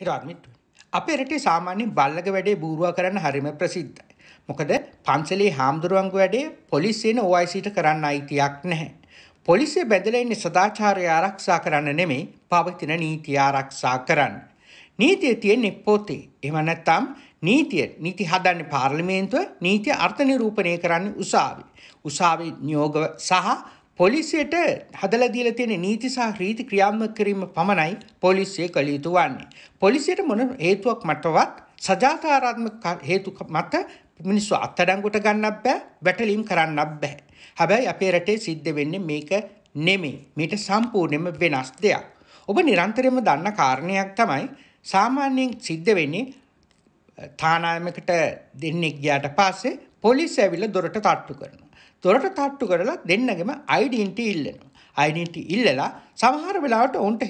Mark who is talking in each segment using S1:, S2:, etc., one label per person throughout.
S1: හිරවර්මිට්ටුව. අපේ රටේ සාමාන්‍යයෙන් බල්ලක වැඩේ බූරුවා කරන්න හරිම ප්‍රසිද්ධයි. මොකද පන්සලේ හාමුදුරුවන්ගේ වැඩේ පොලිසියෙන් OICට කරන්න අයිතියක් නැහැ. පොලිසිය බැඳලා ඉන්නේ සදාචාරය ආරක්ෂා කරන්න නෙමෙයි පවතින නීතිය ආරක්ෂා කරන්න. නීතිය තියෙන්නේ පොතේ. එහෙම නැත්නම් නීතිය නීති හදන්නේ පාර්ලිමේන්තුව නීතිය අර්ථ නිරූපණය කරන්නේ උසාවි. උසාවි නියෝග සහ පොලිසියට හදලා දීලා තියෙන නීති සහ රීති ක්‍රියාත්මක කිරීම පමණයි පොලිසිය කළ යුතු වන්නේ. පොලිසියට මොන හේතුවක් මතවත් සජාතාරාත්මක හේතු මත මිනිස්සු අත්අඩංගුවට ගන්නත් බෑ, වැටලීම් කරන්නත් බෑ. හැබැයි අපේ රටේ සිද්ධ වෙන්නේ මේක නෙමෙයි. මේට සම්පූර්ණයෙන්ම වෙනස් දෙයක්. ඔබ නිරන්තරයෙන්ම දන්න කාරණයක් තමයි සාමාන්‍යයෙන් සිද්ධ වෙන්නේ තානායමකට දෙන්නේ ගියාට පස්සේ පොලිසිය ඇවිල්ලා දොරට තට්ටු කරනවා. තොරට තට්ටු කරලා දෙන්නගෙම අයිඩෙන්ටි ඉල්ලනවා. අයිඩෙන්ටි ඉල්ලලා සමහර වෙලාවට උන්ට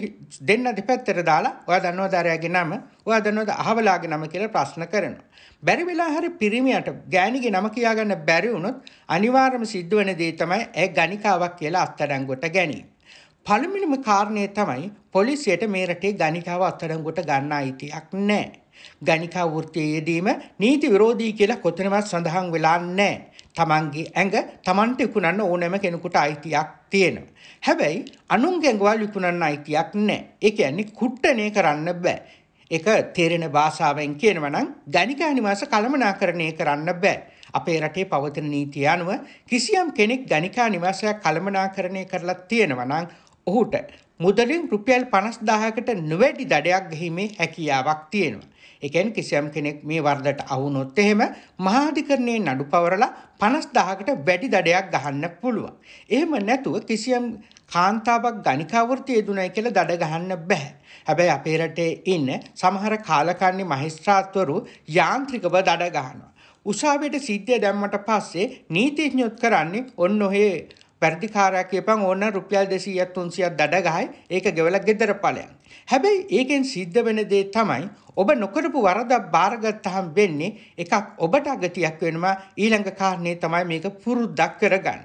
S1: දෙන්න දෙපැත්තට දාලා ඔයා දන්නවද අරයාගේ නම? ඔයා දන්නවද අහවලාගේ නම කියලා ප්‍රශ්න කරනවා. බැරි වෙලා හරි පිරිමියට ගෑණිගේ නම කියාගන්න බැරි වුණොත් අනිවාර්යම සිද්ධ වෙන දේ තමයි ඒ ගණිකාවක් කියලා අත්අඩංගුවට ගැනීම. පළමිනිම කාරණය තමයි පොලිසියට මේ රටේ ගණිකාව අත්අඩංගුවට ගන්න අයිතියක් නැහැ. ගණිකා වෘත්තියේ යෙදීම නීති විරෝධී කියලා කොතනවත් සඳහන් වෙලා නැහැ. තමන්ගේ ඇඟ තමන්ට ඉක්ුණන්න ඕනෑම කෙනෙකුට අයිතියක් තියෙනවා. හැබැයි අනුන්ගේ ඇඟවල් ඉක්ුණන්න අයිතියක් නැහැ. ඒ කියන්නේ කුට්ටණය කරන්න බෑ. ඒක තේරෙන භාෂාවෙන් කියනවා නම් ගණික අනිවාස කළමනාකරණය කරන්න බෑ. අපේ රටේ පවතින නීතිය අනුව කිසියම් කෙනෙක් ගණිකා නිවාසයක් කළමනාකරණය කරලා තියෙනවා නම් ඔහුට මුදලින් රුපියල් 50000කට නොවැඩි දඩයක් ගෙහිමේ හැකියාවක් තියෙනවා. එකෙන් කිසියම් කෙනෙක් මේ වර්ධට අහුනොත් එහෙම මහාධිකරණයේ නඩු පවරලා 50000කට වැඩි දඩයක් ගහන්න පුළුවන්. එහෙම නැතුව කිසියම් කාන්තාවක් ගණිකාවෘතිය දුනයි කියලා දඩ ගහන්න බෑ. හැබැයි අපේ රටේ ඉන්න සමහර කාලකන්ණි මහේස්ත්‍රාත්වරු යාන්ත්‍රිකව දඩ ගහනවා. උසාවියට සිද්ධිය දැම්මට පස්සේ නීතිඥයොත් කරන්නේ ඔන්න ඔහේ පැරදිකාරයක් කියපන් ඕන්න රුපියල් 200ක් 300ක් දඩ ගහයි ඒක ගෙවලා ගෙදර ඵලයන්. හැබැයි ඒකෙන් සිද්ධ වෙන දේ තමයි ඔබ නොකරපු වරදක් බාරගත්තාම වෙන්නේ එකක් ඔබට අගතියක් වෙනවා ඊළඟ කාරණේ තමයි මේක පුරුද්දක් කරගන්න.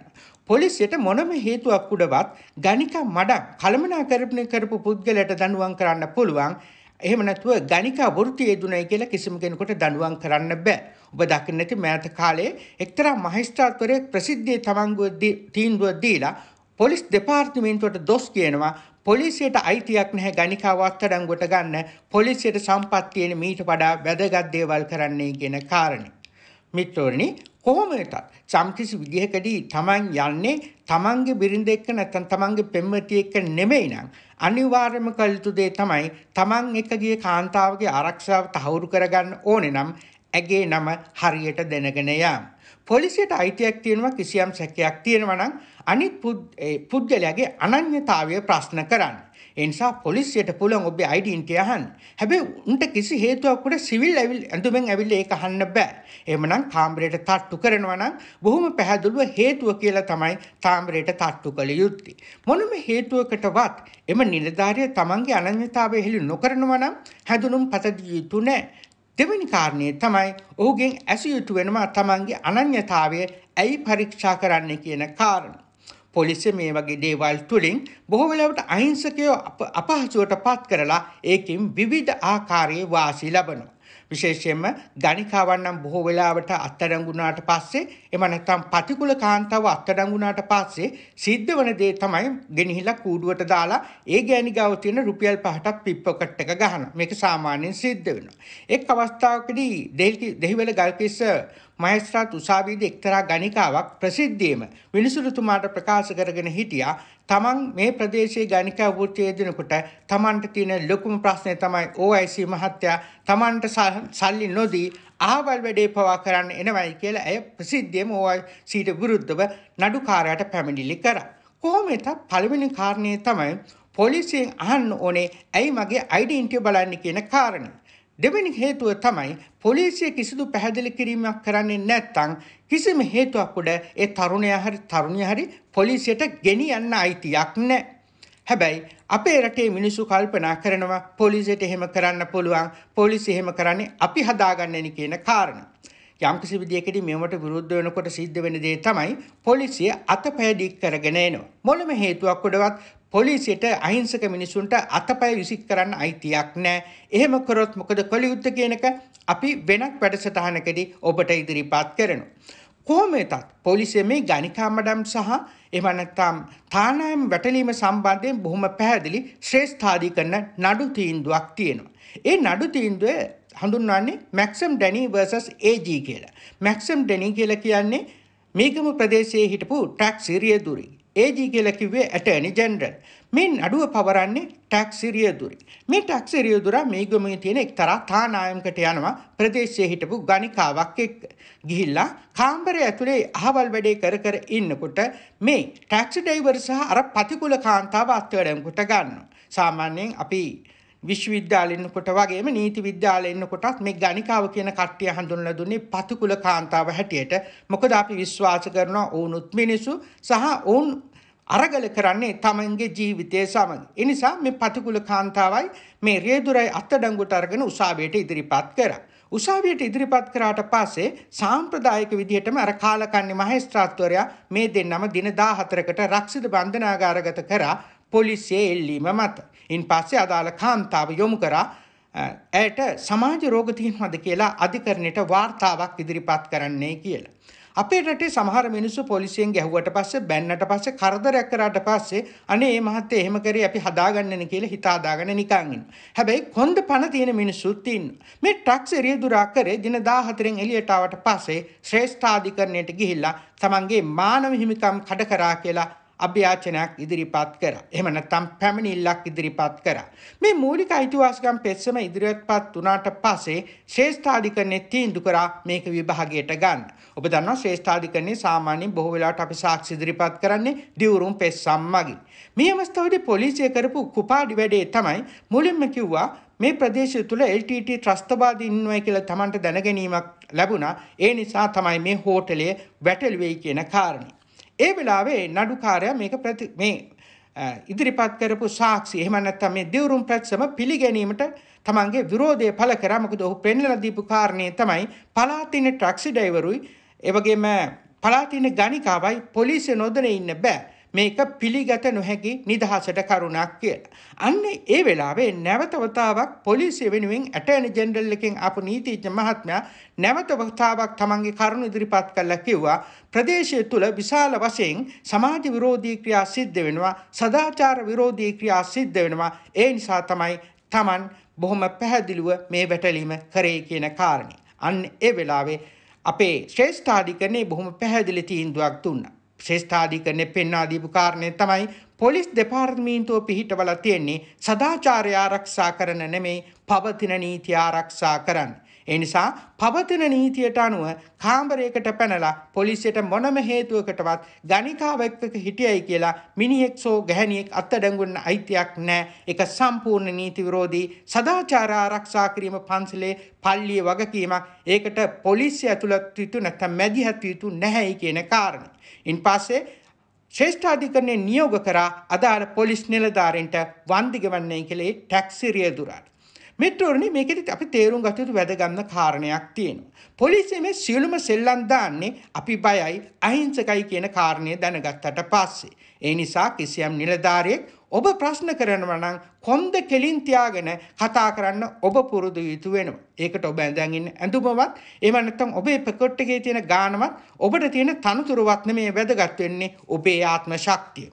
S1: පොලිසියට මොනම හේතුවක් උඩවත් ගණිකා මඩක් කළමනාකරණය කරපු පුද්ගලයාට දඬුවම් කරන්න පුළුවන්. එහෙම නැතුව ගණිකා වෘත්තිය යෙදුණයි කියලා කිසිම කෙනෙකුට දඬුවම් කරන්න බෑ. ඔබ දකින්නට මෑත කාලයේ එක්තරා මහේස්ත්‍රාත්වරයෙක් ප්‍රසිද්ධියේ තමන්ගේ තීන්දුව දීලා පොලිස් දෙපාර්තමේන්තුවට දොස් කියනවා පොලිසියට අයිතියක් නැහැ ගණිකාව අත්අඩංගුවට ගන්න පොලිසියට සම්පත් තියෙන මීට වඩා වැදගත් දේවල් කරන්නයි කියන කාරණේ. මිත්‍රෝනි කොහොම වෙතත් සම්කිසි විදිහකදී Taman යන්නේ Tamanගේ බිරිඳ එක්ක නැත්නම් Tamanගේ පෙම්වතිය එක්ක නෙමෙයි නම් අනිවාර්යම කළ යුතු දේ තමයි Taman එක ගියේ කාන්තාවගේ ආරක්ෂාව තහවුරු කරගන්න ඕනේ නම් ඇගේ නම හරියට දැනගෙන යාම. පොලිසියට අයිතියක් තියෙනවා කිසියම් සැකයක් තියෙනවා නම් අනිත් පුද්ගලයාගේ අනන්‍යතාවය ප්‍රශ්න කරන්න. එනිසා පොලිසියට පුළුවන් ඔබේ අයිඩන්ටි අහන්න. හැබැයි උන්ට කිසි හේතුවක්කට සිවිල් ඇවිල් ඇඳුමෙන් ඇවිල්ලා ඒක අහන්න බෑ. එහෙමනම් කාමරයට තට්ටු කරනවා නම් බොහොම පැහැදිලිව හේතුව කියලා තමයි කාමරයට තට්ටු කළ යුත්තේ. මොනම හේතුවකටවත් එම නිලධාරිය තමන්ගේ අනන්‍යතාවය හෙළි නොකරනවා නම් හැඳුනුම් පත දිය යුතු නෑ. දෙවැනි කාරණය තමයි ඔහුගෙන් ඇසියුතු වෙනවා තමන්ගේ අනන්‍යතාවය ඇයි පරීක්ෂා කරන්න කියන කාරණා. පොලිසිය මේ වගේ දේවල් තුලින් බොහෝ වෙලාවට අහිංසකයෝ අපහසුවට පත් කරලා ඒකින් විවිධ ආකාරයේ වාසි ලබනවා. විශේෂයෙන්ම ගණිකාවන් නම් බොහෝ වෙලාවට අත්අඩංගුනාට පස්සේ එම නැත්නම් පටිකුල කාන්තාව අත්අඩංගුනාට පස්සේ සිද්ධ වෙන දේ තමයි ගෙනහිලා කූඩුවට දාලා ඒ ගෑණිගාව තියෙන රුපියල් 5ක් පිප්පොකට් එක ගහනවා. මේක සාමාන්‍යයෙන් සිද්ධ වෙනවා. එක් අවස්ථාවකදී දෙහිවල ගල්කිස්ස මහේස්ත්‍රාත් උසාවියේදී එක්තරා ගණිකාවක් ප්‍රසිද්ධියේම විනිසුරුතුමාට ප්‍රකාශ කරගෙන හිටියා තමන් මේ ප්‍රදේශයේ ගණිකා වෘත්තියේ දෙනකොට තමන්ට තියෙන ලොකුම ප්‍රශ්නේ තමයි OIC මහත්තයා තමන්ට සල්ලි නොදී අහවල් වැඩේ පවා කරන්න එනවයි කියලා ඇය ප්‍රසිද්ධියම OICට විරුද්ධව නඩුකාරයාට පැමිණිලි කරා. කොහොම වෙතත් පළවෙනි කාරණේ තමයි පොලිසියෙන් අහන්න ඕනේ ඇයි මගේ ඩෙන්ටිය බලන්න කියන කාරණේ. දෙවෙනි හේතුව තමයි පොලිසිය කිසිදු පැහැදිලි කිරීමක් කරන්නේ නැත්නම් කිසිම හේතුවක් උඩ ඒ තරුණයා හරි තරුණිය හරි පොලිසියට ගෙනියන්න අයිතියක් නැහැ. හැබැයි අපේ රටේ මිනිස්සු කල්පනා කරනවා පොලිසියට එහෙම කරන්න පුළුවන් පොලිසිය එහෙම කරන්නේ අපි හදාගන්නනි කියන කාරණා. යම්කිසි විදියකට මේවට විරුද්ධ වෙනකොට සිද්ධ වෙන දේ තමයි පොලිසිය අතපය දික් කරගෙන එනවා. මොළම හේතුවක් උඩවත් පොලිසියට අහිංසක මිනිසුන්ට අතපය විසික් කරන්න අයිතියක් නෑ. එහෙම කරොත් මොකද කොළ යුද්ධ කියනක අපි වෙනක් වැඩසටහනකදී ඔබට ඉදිරිපත් කරනු. කොහොමතත් පොලිසිය මේ ගනිකාමඩම් සහ එමනත්තාම් තානායම් වැටලීම සම්බන්ධයෙන් බොහොම පැහැදිලි ශ්‍රේෂ්ඨාදී කරන නඩු තීන්දුවක් තියෙනවා. ඒ නඩු තීන්දුව හඳුන්වන්නේ මැක්සම් ඩැනී වර්සස් AG කියලා. මැක්සම් ඩැනී කියලා කියන්නේ මේකම ප්‍රදේශයේ හිටපු ටැක්සි රියදුරි. ඒජී කියලා කිව්වේ ඇටර්නි ජෙනරල්. මේ නඩුව පවරන්නේ ටැක්ස් රියදුරි. මේ ටැක්ස් රියදුරා මේගමේ තියෙන එක්තරා තානායමකට යනවා ප්‍රදේශයේ හිටපු ගණිකාවක් එක්ක. ගිහිල්ලා කාමරය ඇතුලේ අහවල් වැඩේ කර කර ඉන්නකොට මේ ටැක්සි ඩ්‍රයිවර් සහ අර පතිකුල කාන්තාව අත්වැඩම් කොට ගන්නවා. සාමාන්‍යයෙන් අපි විශ්වවිද්‍යාල එන්නකොට වගේම නීති විද්‍යාල එන්නකොටත් මේ ගණිකාව කියන කට්ටිය හඳුන්ලා දුන්නේ පතිකුල කාන්තාව හැටියට. මොකද අපි විශ්වාස කරනවා වුණුත් මිනිසු සහ වුන් අරගල කරන්නේ තමන්ගේ ජීවිතය සමඟ. එනිසා මේ පතිකුල කාන්තාවයි මේ රේදුරයි අත්තඩංගුට අරගෙන උසාවියට ඉදිරිපත් කරා. උසාවියට ඉදිරිපත් කරාට පස්සේ සාම්ප්‍රදායික විදිහටම අර කාලකන්ණි මහේස්ත්‍රාත්වරයා මේ දෙන්නම දින 14කට රක්ෂිත බන්ධනාගාරගත කරා පොලිසිය එල්ලීම මත. ඉන් පස්සේ අදාළ කාන්තාව යොමු කරා ඇයට සමාජ රෝග තියෙනවද කියලා අධිකරණයට වාර්තාවක් ඉදිරිපත් කරන්නේ කියලා. අපේ රටේ සමහර මිනිස්සු පොලිසියෙන් ගැහුවට පස්සේ බැන්නට පස්සේ කරදරයක් කරාට පස්සේ අනේ මේ මහත්තයා එහෙම කරේ අපි හදාගන්නනේ කියලා හිත හදාගෙන නිකන් ඉන්නවා. හැබැයි කොන්ද පණ තියෙන මිනිස්සුත් ඉන්නවා. මේ ටැක්ස් රියදුරා කරේ දින 14න් එළියට ආවට පස්සේ ශ්‍රේෂ්ඨාධිකරණයට ගිහිල්ලා තමන්ගේ මානව හිමිකම් කඩ කරා කියලා අභ්‍යාචනයක් ඉදිරිපත් කරා. එහෙම නැත්නම් පැමිණිල්ලක් ඉදිරිපත් කරා. මේ මූලික අයිතිවාසිකම් පෙත්සම ඉදිරිපත්පත් වුණාට පස්සේ ශ්‍රේෂ්ඨාධිකරණය තීන්දුව කරා මේක විභාගයට ගන්න. ඔබ දන්නවා ශ්‍රේෂ්ඨාධිකරණේ සාමාන්‍යයෙන් බොහෝ වෙලාවට අපි සාක්ෂි ඉදිරිපත් කරන්නේ දිවුරුම් පෙත්සම් මගින්. මේ අවස්ථාවේදී පොලිසිය කරපු කුපාඩි වැඩේ තමයි මුලින්ම කිව්වා මේ ප්‍රදේශය තුළ LTT ත්‍රස්තවාදී ඉන්නවයි කියලා Tamanට දැනගැනීමක් ලැබුණා. ඒ නිසා තමයි මේ හෝටලය වැටලුවේ කියන කාරණේ. ඒ වෙලාවේ නඩුකාරයා මේක ප්‍රති මේ ඉදිරිපත් කරපු සාක්ෂි එහෙම නැත්නම් මේ දිවුරුම් ප්‍රතිසම පිළිගැනීමට තමන්ගේ විරෝධය පළ කරා මොකද ඔහු පෙන්වලා දීපු කාරණේ තමයි පලාතින ටැක්සි ඩ්‍රයිවරුයි එවැගේම පලාතින ගණිකාවයි පොලිසිය නොදැන ඉන්න බෑ මේක පිළිගත නොහැකි නිදහසට කරුණක් කියලා. අන්න ඒ වෙලාවේ නැවතවතාවක් පොලිසිය වෙනුවෙන් ඇටර්නි ජෙනරල් එකෙන් ආපු නීතිඥ මහත්මයා නැවතවතාවක් තමන්ගේ කරුණු ඉදිරිපත් කළා කිව්වා ප්‍රදේශය තුල විශාල වශයෙන් සමාජ විරෝධී ක්‍රියා සිද්ධ වෙනවා සදාචාර විරෝධී ක්‍රියා සිද්ධ වෙනවා ඒ නිසා තමයි තමන් බොහොම පැහැදිලිව මේ වැටලීම කරේ කියන කාරණේ. අන්න ඒ වෙලාවේ අපේ ශ්‍රේෂ්ඨාධිකරණේ බොහොම පැහැදිලි තීන්දුවක් දුන්නා. ශේෂ්ඨාධිකරණය පෙන්වා දීපු කාරණය තමයි පොලිස් දෙපාර්තමේන්තුව පිහිටවල තියෙන්නේ සදාචාරය ආරක්ෂා කරන නෙමෙයි පවතින නීති ආරක්ෂා කරන්නේ. ඒ නිසා පවතින නීතියට අනුව කාමරයකට පැනලා පොලිසියට මොනම හේතුවකටවත් ගණිකාව එක්ක හිටියයි කියලා මිනිහෙක් සෝ ගැහණියෙක් අත්අඩංගුවන්න අයිතියක් නැහැ. ඒක සම්පූර්ණ නීති විරෝධී සදාචාර ආරක්ෂා කිරීම පන්සලේ පල්ලියේ වගකීමක්. ඒකට පොලිසිය ඇතුළත් යුතු නැත්නම් මැදිහත් යුතු නැහැයි කියන කාරණේ. ඉන්පස්සේ ශ්‍රේෂ්ඨාධිකරණය නියෝග කරා අදාළ පොලිස් නිලධාරීන්ට වන්දිගවන්නේ කලේ ටැක්සි රියදුරාට මෙට්‍රෝනි මේකෙදි අපි තේරුම් ගත යුතු වැදගත්ම කාරණයක් තියෙනවා. පොලිසිය මේ සියලුම සෙල්ලම් දාන්නේ අපි බයයි අහිංසකයි කියන කාරණය දැනගත්තට පස්සේ. ඒ නිසා කිසියම් නිලධාරියෙක් ඔබ ප්‍රශ්න කරනවා නම් කොන්ද කෙලින් තියාගෙන කතා කරන්න ඔබ පුරුදු යුතු වෙනවා. ඒකට ඔබ ඇඳන් ඉන්න ඇඳුමවත් එහෙම නැත්නම් ඔබේ පොකට් එකේ තියෙන ගාණවත් ඔබට තියෙන තනතුරවත් මේ වැදගත් වෙන්නේ ඔබේ ආත්ම ශක්තිය.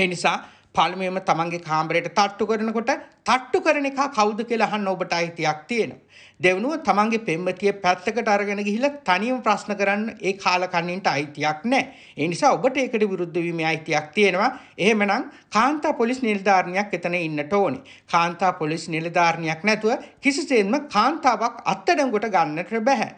S1: ඒ නිසා පළමුවෙම තමන්ගේ කාමරයට තට්ටු කරනකොට තට්ටු කරන එක කවුද කියලා අහන්න ඔබට අයිතියක් තියෙනවා. දෙවනුව තමන්ගේ පෙම්වතිය පැත්තකට අරගෙන ගිහිල්ලා තනියම ප්‍රශ්න කරන්න ඒ කාලකන්ණින්ට අයිතියක් නැහැ. ඒ නිසා ඔබට ඒකට විරුද්ධ වීමේ අයිතියක් තියෙනවා. එහෙමනම් කාන්තා පොලිස් නිලධාරිණියක් එතන ඉන්නට ඕනේ. කාන්තා පොලිස් නිලධාරිණියක් නැතුව කිසිසේත්ම කාන්තාවක් අත්අඩංගුවට ගන්නට බෑ.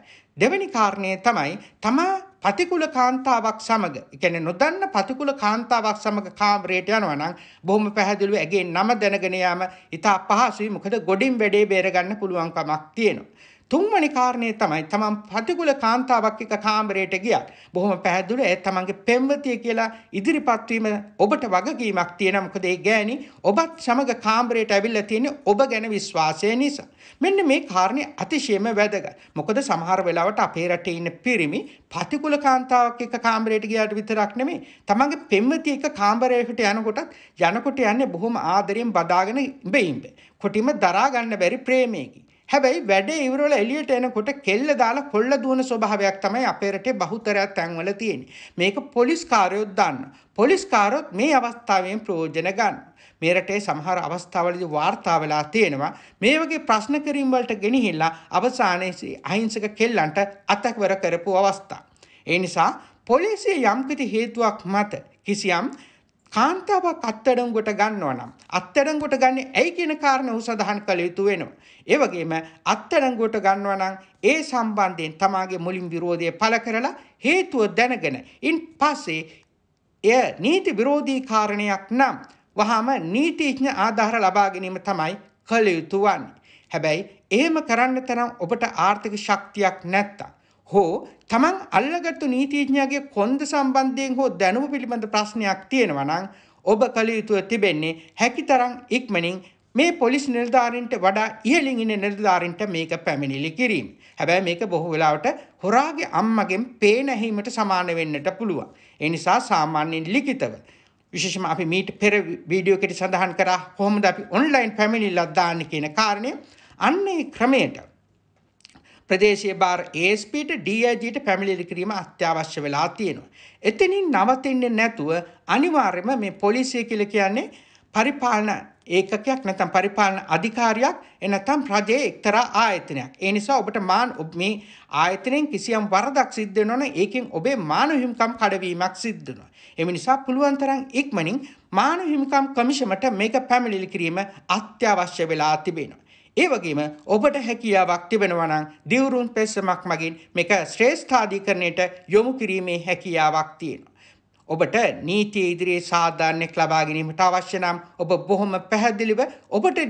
S1: දෙවැනි කාරණය තමයි තමා පතිකුල කාන්තාවක් සමග එකන නොදන්න පතිකුල කාන්තාවක් සමඟ කාම්රයට යනවනම් බොහොම පැහැදිලුව ඇගේ නම දැනගෙනයාම ඉතා පහසුයි මොකද ගොඩින් වැඩේ බේරගන්න පුළුවන්කමක් තියෙනවා. තුන්වැනි කාරණේ තමයි තමන් පතිකුල කාන්තාවක් එක කාමරයට ගියත් බොහොම පැහැදිලිව ඒ තමන්ගේ පෙම්වතිය කියලා ඉදිරිපත් වීම ඔබට වගකීමක් තියෙනවා මොකද ඒ ගෑණි ඔබත් සමග කාමරයට ඇවිල්ලා තියෙන්නේ ඔබ ගැන විශ්වාසය නිසා මෙන්න මේ කාරණේ අතිශයම වැදගත් මොකද සමහර වෙලාවට අපේ රටේ ඉන්න පිරිමි පතිකුල කාන්තාවක් එක කාමරයට ගියාට විතරක් නෙමෙයි තමන්ගේ පෙම්වතිය එක කාමරයකට යනකොටත් යනකොට යන්නේ බොහොම ආදරයෙන් බදාගෙන ඉඹ ඉඹ කොටිම දරා ගන්න බැරි ප්‍රේමයකින් හැබැයි වැඩේ ඉවරවල එළියට එනකොට කෙල්ල දාලා කොල්ල දුවන ස්වභාවයක් තමයි අපේ රටේ බහුතරය තැන්වල තියෙන්නේ. මේක පොලිස් කාර්යොත් දන්න. පොලිස් කාර්යොත් මේ අවස්ථාවෙන් ප්‍රයෝජන ගන්න. මේ රටේ සමහර අවස්ථාවලදී වාර්තා වෙලා තියෙනවා මේ වගේ ප්‍රශ්න කිරීම් වලට ගෙනිහිලා අවසානයේ අහිංසක කෙල්ලන්ට අතක්වර කරපු අවස්ථා. ඒ නිසා පොලිසිය යම්කිසි හේතුවක් මත කිසියම් කාන්තාවක් අත්අඩංගුවට ගන්නවා නම් අත්අඩංගුවට ගන්නේ ඇයි කියන කාරණා උ සඳහන් කළ යුතු වෙනවා. ඒ වගේම අත්අඩංගුවට ගන්නවා නම් ඒ සම්බන්ධයෙන් තමාගේ මුලින් විරෝධය පළ කරලා හේතුව දැනගෙන ඉන් පස්සේ එය නීති විරෝධී කාරණයක් නම් වහාම නීතිඥ ආධාර ලබා ගැනීම තමයි කළ යුතු වන්නේ. හැබැයි එහෙම කරන්න තරම් ඔබට ආර්ථික ශක්තියක් නැත්තම් හෝ තමන් අල්ලගත්තු නීතිඥයාගේ කොන්ද සම්බන්ධයෙන් හෝ දැනුම පිළිබඳ ප්‍රශ්නයක් තියෙනවා නම් ඔබ කළ යුතුව තිබෙන්නේ හැකිතරම් ඉක්මනින් මේ පොලිස් නිලධාරීන්ට වඩා ඉහළින් ඉන්න නිලධාරීන්ට මේක පැමිණිලි කිරීම. හැබැයි මේක බොහෝ වෙලාවට හොරාගේ අම්මගෙන් පේන ඇහිීමට සමාන වෙන්නට පුළුවන්. ඒ නිසා සාමාන්‍යයෙන් ලිඛිතව විශේෂම අපි මීට පෙර වීඩියෝ එකේ සඳහන් කරා කොහොමද අපි ඔන්ලයින් පැමිණිල්ලක් දාන්නේ කියන කාරණය අන්නේ ක්‍රමයට ප්‍රදේශයේ බාර් ඒස්පීට ඩීජීට පැමිණිලි කිරීම අත්‍යවශ්‍ය වෙලා තියෙනවා. එතනින් නවතින්නේ නැතුව අනිවාර්යම මේ පොලිසිය කියලා කියන්නේ පරිපාලන ඒකකයක් නැත්නම් පරිපාලන අධිකාරියක් එනතම් රජයේ එක්තරා ආයතනයක්. ඒ නිසා ඔබට මාන මේ ආයතනයෙන් කිසියම් වරදක් සිද්ධ වෙනවනම් ඒකෙන් ඔබේ මානව හිමිකම් කඩවීමක් සිද්ධ වෙනවා. ඒ නිසා පුළුවන් තරම් ඉක්මනින් මානව හිමිකම් කමිෂමට මේක පැමිණිලි කිරීම අත්‍යවශ්‍ය වෙලා තිබෙනවා. ඒ වගේම ඔබට හැකියාවක් තිබෙනවා නම් දිවුරුම් පෙත්සමක් මගින් මේක ශ්‍රේෂ්ඨාධිකරණයට යොමු කිරීමේ හැකියාවක් තියෙනවා. ඔබට නීතිය ඉදිරියේ සාධාරණයක් ලබා ගැනීමට අවශ්‍ය නම් ඔබ බොහොම පැහැදිලිව ඔබට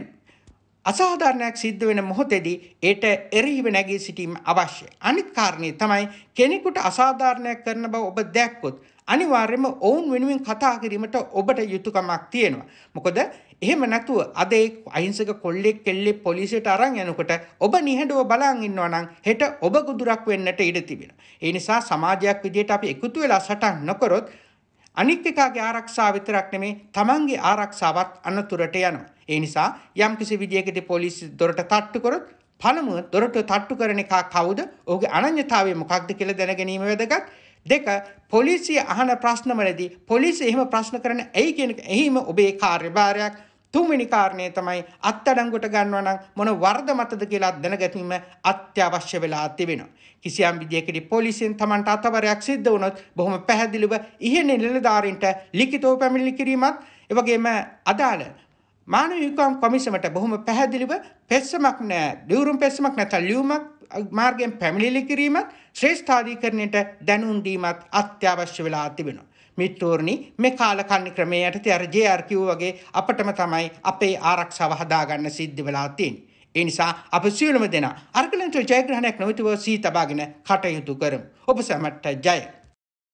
S1: අසාධාරණයක් සිද්ධ වෙන මොහොතේදී ඒට එරෙහිව නැගී සිටීම අවශ්‍යයි. අනිත් කාරණේ තමයි කෙනෙකුට අසාධාරණයක් කරන බව ඔබ දැක්කොත් අනිවාර්යයෙන්ම ඔවුන් වෙනුවෙන් කතා කිරීමට ඔබට යුතුයකමක් තියෙනවා. මොකද එහෙම නැතුව අද ඒ අහිංසක කොල්ලෙක් කෙල්ලෙක් පොලිසියට අරන් යනකොට ඔබ නිහඬව බලන් ඉන්නවා නම් හෙට ඔබ ගුදුරක් වෙන්නට ඉඩ තිබෙනවා. ඒ නිසා සමාජයක් විදිහට අපි එකතු වෙලා සටන් නොකරොත් අනිත් එකාගේ ආරක්ෂාව විතරක් නෙමේ තමන්ගේ ආරක්ෂාවත් අනතුරට යනවා. ඒ නිසා යම් කිසි විදියකට පොලිසිය දොරට තට්ටු කරොත් පළමුව දොරට තට්ටු කරන එක කවුද? ඔහුගේ අනන්‍යතාවය මොකක්ද කියලා දැන ගැනීම වැදගත්. දෙක පොලිසිය අහන ප්‍රශ්න වලදී පොලිසිය එහෙම ප්‍රශ්න කරන ඇයි කියන එක එහිම ඔබේ කාර්යභාරයක්. තුන්වෙනි කාරණය තමයි අත්අඩංගුවට ගන්නවා නම් මොන වරද මතද කියලා දැනගැනීම අත්‍යවශ්‍ය වෙලා තිබෙනවා. කිසියම් විදියකදී පොලිසියෙන් Tamanට අතවරයක් සිද්ධ වුණොත් බොහොම පැහැදිලිව ඉහළ නිලධාරීන්ට ලිඛිතව පැමිණිලි කිරීමත් එවැගේම අදාළ මානව හිමිකම් කොමිසමට බොහොම පැහැදිලිව පෙස්සමක් නෑ දියුරුම් පෙස්සමක් නැත්නම් ලියුමක් මාර්ගයෙන් පැමිණිලි කිරීමත් ශ්‍රේෂ්ඨාධිකරණයට දැනුම් දීමත් අත්‍යවශ්‍ය වෙලා තිබෙනවා. මිත්‍රෝරණි මේ කාලකන්ණි ක්‍රමයේ යටතේ අර JR කිව්වා වගේ අපිටම තමයි අපේ ආරක්ෂාව හදාගන්න සිද්ධ වෙලා තියෙන්නේ. ඒ නිසා අප සියලුම දෙනා අර්ගලන්ට ජයග්‍රහණයක් නොවිතව සී තබාගෙන කටයුතු කරමු. ඔබ සැමට ජය.